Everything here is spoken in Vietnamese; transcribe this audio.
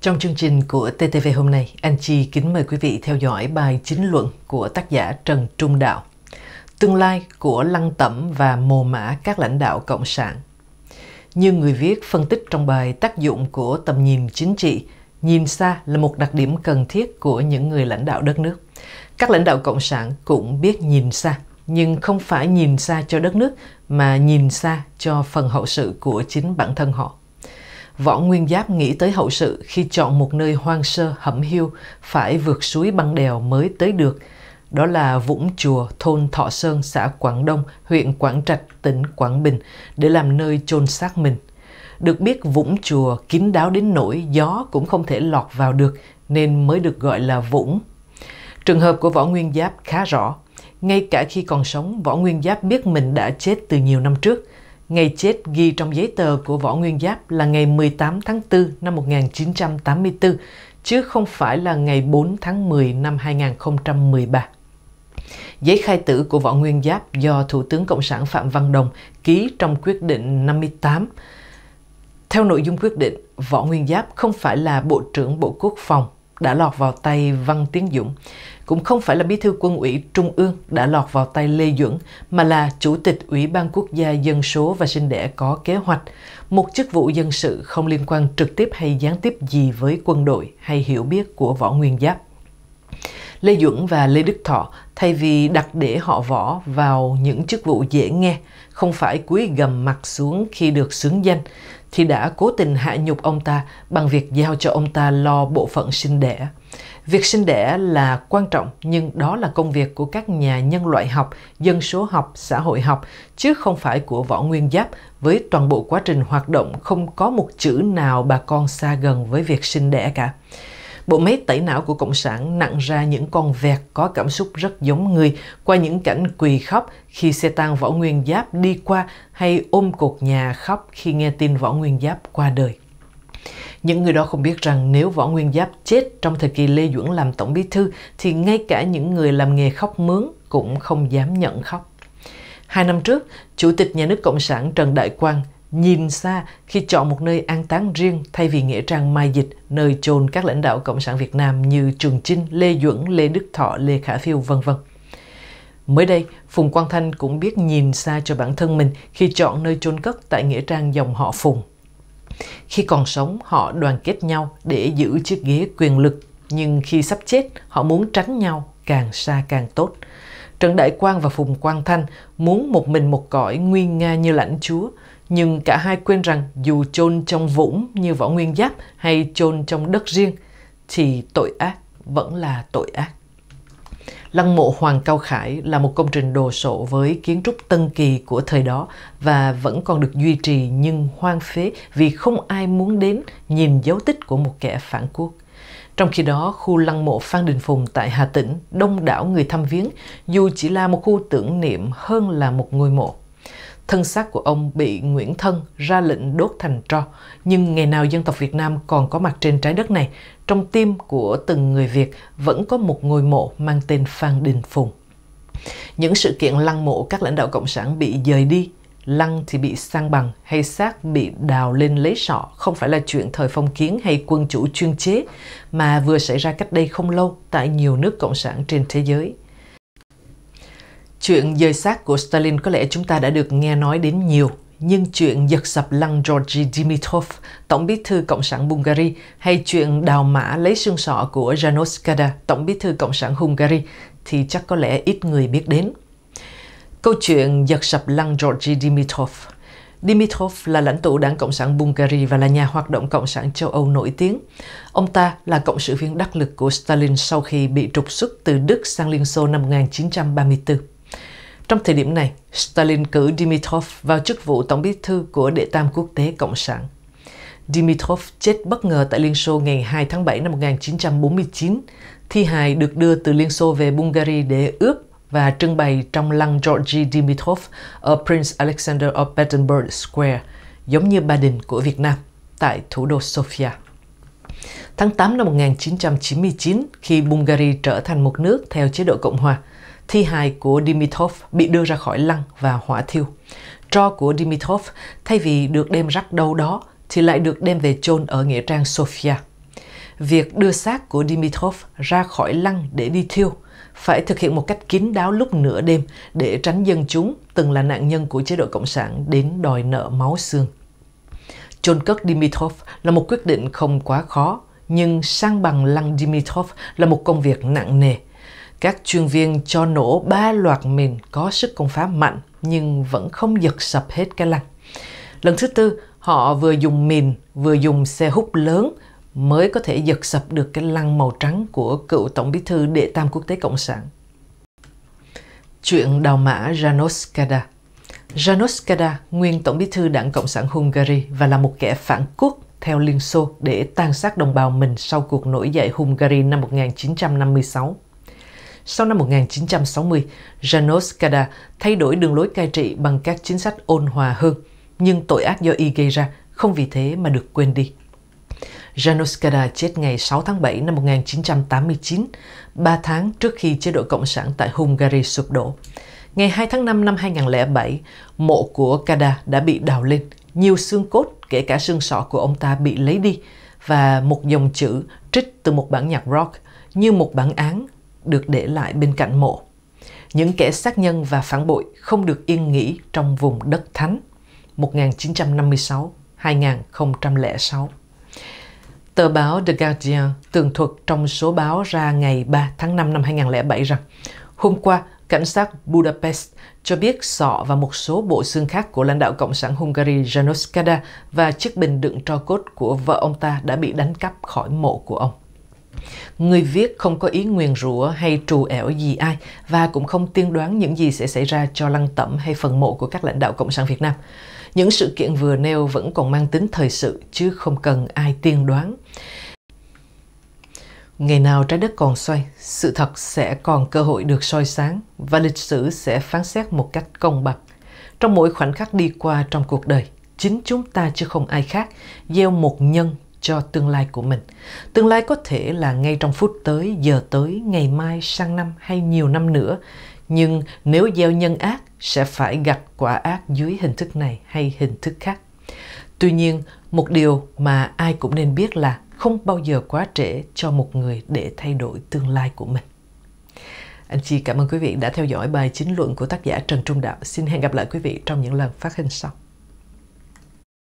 Trong chương trình của TTV hôm nay, anh Chi kính mời quý vị theo dõi bài chính luận của tác giả Trần Trung Đạo Tương lai của lăng tẩm và mồ mã các lãnh đạo Cộng sản Như người viết phân tích trong bài tác dụng của tầm nhìn chính trị, nhìn xa là một đặc điểm cần thiết của những người lãnh đạo đất nước. Các lãnh đạo Cộng sản cũng biết nhìn xa, nhưng không phải nhìn xa cho đất nước mà nhìn xa cho phần hậu sự của chính bản thân họ. Võ Nguyên Giáp nghĩ tới hậu sự khi chọn một nơi hoang sơ hẩm hiu phải vượt suối băng đèo mới tới được. Đó là Vũng Chùa, thôn Thọ Sơn, xã Quảng Đông, huyện Quảng Trạch, tỉnh Quảng Bình để làm nơi chôn xác mình. Được biết Vũng Chùa kín đáo đến nỗi gió cũng không thể lọt vào được nên mới được gọi là Vũng Trường hợp của Võ Nguyên Giáp khá rõ. Ngay cả khi còn sống, Võ Nguyên Giáp biết mình đã chết từ nhiều năm trước. Ngày chết ghi trong giấy tờ của Võ Nguyên Giáp là ngày 18 tháng 4 năm 1984, chứ không phải là ngày 4 tháng 10 năm 2013. Giấy khai tử của Võ Nguyên Giáp do Thủ tướng Cộng sản Phạm Văn Đồng ký trong quyết định 58. Theo nội dung quyết định, Võ Nguyên Giáp không phải là Bộ trưởng Bộ Quốc phòng đã lọt vào tay Văn Tiến Dũng, cũng không phải là bí thư quân ủy Trung ương đã lọt vào tay Lê Duẩn, mà là Chủ tịch Ủy ban Quốc gia Dân số và Sinh đẻ có kế hoạch, một chức vụ dân sự không liên quan trực tiếp hay gián tiếp gì với quân đội hay hiểu biết của võ nguyên giáp. Lê Duẩn và Lê Đức Thọ thay vì đặt để họ võ vào những chức vụ dễ nghe, không phải cúi gầm mặt xuống khi được xướng danh, thì đã cố tình hạ nhục ông ta bằng việc giao cho ông ta lo bộ phận sinh đẻ. Việc sinh đẻ là quan trọng nhưng đó là công việc của các nhà nhân loại học, dân số học, xã hội học, chứ không phải của võ nguyên giáp với toàn bộ quá trình hoạt động không có một chữ nào bà con xa gần với việc sinh đẻ cả. Bộ máy tẩy não của Cộng sản nặng ra những con vẹt có cảm xúc rất giống người qua những cảnh quỳ khóc khi xe tăng Võ Nguyên Giáp đi qua hay ôm cột nhà khóc khi nghe tin Võ Nguyên Giáp qua đời. Những người đó không biết rằng nếu Võ Nguyên Giáp chết trong thời kỳ Lê Duẩn làm Tổng Bí Thư thì ngay cả những người làm nghề khóc mướn cũng không dám nhận khóc. Hai năm trước, Chủ tịch Nhà nước Cộng sản Trần Đại Quang nhìn xa khi chọn một nơi an táng riêng thay vì nghĩa trang mai dịch nơi chôn các lãnh đạo Cộng sản Việt Nam như Trường Chinh, Lê Duẩn, Lê Đức Thọ, Lê Khả Phiêu, vân vân. Mới đây, Phùng Quang Thanh cũng biết nhìn xa cho bản thân mình khi chọn nơi chôn cất tại nghĩa trang dòng họ Phùng. Khi còn sống, họ đoàn kết nhau để giữ chiếc ghế quyền lực, nhưng khi sắp chết, họ muốn tránh nhau càng xa càng tốt. Trần Đại Quang và Phùng Quang Thanh muốn một mình một cõi nguyên nga như lãnh chúa, nhưng cả hai quên rằng dù chôn trong vũng như võ nguyên giáp hay chôn trong đất riêng thì tội ác vẫn là tội ác. Lăng mộ Hoàng Cao Khải là một công trình đồ sộ với kiến trúc tân kỳ của thời đó và vẫn còn được duy trì nhưng hoang phế vì không ai muốn đến nhìn dấu tích của một kẻ phản quốc. Trong khi đó, khu lăng mộ Phan Đình Phùng tại Hà Tĩnh đông đảo người thăm viếng dù chỉ là một khu tưởng niệm hơn là một ngôi mộ thân xác của ông bị Nguyễn Thân ra lệnh đốt thành tro. Nhưng ngày nào dân tộc Việt Nam còn có mặt trên trái đất này, trong tim của từng người Việt vẫn có một ngôi mộ mang tên Phan Đình Phùng. Những sự kiện lăng mộ các lãnh đạo Cộng sản bị dời đi, lăng thì bị sang bằng hay xác bị đào lên lấy sọ không phải là chuyện thời phong kiến hay quân chủ chuyên chế mà vừa xảy ra cách đây không lâu tại nhiều nước cộng sản trên thế giới. Chuyện dời xác của Stalin có lẽ chúng ta đã được nghe nói đến nhiều, nhưng chuyện giật sập lăng Georgi Dimitrov, tổng bí thư Cộng sản Bulgaria, hay chuyện đào mã lấy xương sọ của Janos Kada, tổng bí thư Cộng sản Hungary, thì chắc có lẽ ít người biết đến. Câu chuyện giật sập lăng Georgi Dimitrov Dimitrov là lãnh tụ đảng Cộng sản Bulgaria và là nhà hoạt động Cộng sản châu Âu nổi tiếng. Ông ta là cộng sự viên đắc lực của Stalin sau khi bị trục xuất từ Đức sang Liên Xô năm 1934. Trong thời điểm này, Stalin cử Dimitrov vào chức vụ tổng bí thư của Đệ tam Quốc tế Cộng sản. Dimitrov chết bất ngờ tại Liên Xô ngày 2 tháng 7 năm 1949. Thi hài được đưa từ Liên Xô về Bulgaria để ướp và trưng bày trong lăng Georgi Dimitrov ở Prince Alexander of Battenberg Square, giống như Ba Đình của Việt Nam, tại thủ đô Sofia. Tháng 8 năm 1999, khi Bulgaria trở thành một nước theo chế độ Cộng hòa, thi hài của Dimitrov bị đưa ra khỏi lăng và hỏa thiêu. Tro của Dimitrov thay vì được đem rắc đâu đó thì lại được đem về chôn ở nghĩa trang Sofia. Việc đưa xác của Dimitrov ra khỏi lăng để đi thiêu phải thực hiện một cách kín đáo lúc nửa đêm để tránh dân chúng từng là nạn nhân của chế độ Cộng sản đến đòi nợ máu xương. Chôn cất Dimitrov là một quyết định không quá khó, nhưng sang bằng lăng Dimitrov là một công việc nặng nề các chuyên viên cho nổ ba loạt mìn có sức công phá mạnh nhưng vẫn không giật sập hết cái lăng. Lần thứ tư, họ vừa dùng mìn vừa dùng xe hút lớn mới có thể giật sập được cái lăng màu trắng của cựu tổng bí thư đệ tam quốc tế cộng sản. Chuyện đào mã Janos Kada Janos Kada, nguyên tổng bí thư đảng Cộng sản Hungary và là một kẻ phản quốc theo Liên Xô để tàn sát đồng bào mình sau cuộc nổi dậy Hungary năm 1956. Sau năm 1960, Janos Kada thay đổi đường lối cai trị bằng các chính sách ôn hòa hơn, nhưng tội ác do y gây ra không vì thế mà được quên đi. Janos Kada chết ngày 6 tháng 7 năm 1989, 3 tháng trước khi chế độ Cộng sản tại Hungary sụp đổ. Ngày 2 tháng 5 năm 2007, mộ của Kada đã bị đào lên. Nhiều xương cốt, kể cả xương sọ của ông ta bị lấy đi và một dòng chữ trích từ một bản nhạc rock như một bản án được để lại bên cạnh mộ. Những kẻ sát nhân và phản bội không được yên nghỉ trong vùng đất thánh 1956-2006. Tờ báo The Guardian tường thuật trong số báo ra ngày 3 tháng 5 năm 2007 rằng hôm qua cảnh sát Budapest cho biết sọ và một số bộ xương khác của lãnh đạo Cộng sản Hungary Janos Kada và chiếc bình đựng tro cốt của vợ ông ta đã bị đánh cắp khỏi mộ của ông. Người viết không có ý nguyền rủa hay trù ẻo gì ai và cũng không tiên đoán những gì sẽ xảy ra cho lăng tẩm hay phần mộ của các lãnh đạo Cộng sản Việt Nam. Những sự kiện vừa nêu vẫn còn mang tính thời sự chứ không cần ai tiên đoán. Ngày nào trái đất còn xoay, sự thật sẽ còn cơ hội được soi sáng và lịch sử sẽ phán xét một cách công bằng. Trong mỗi khoảnh khắc đi qua trong cuộc đời, chính chúng ta chứ không ai khác, gieo một nhân cho tương lai của mình. Tương lai có thể là ngay trong phút tới, giờ tới, ngày mai, sang năm hay nhiều năm nữa. Nhưng nếu gieo nhân ác, sẽ phải gặt quả ác dưới hình thức này hay hình thức khác. Tuy nhiên, một điều mà ai cũng nên biết là không bao giờ quá trễ cho một người để thay đổi tương lai của mình. Anh chị cảm ơn quý vị đã theo dõi bài chính luận của tác giả Trần Trung Đạo. Xin hẹn gặp lại quý vị trong những lần phát hình sau.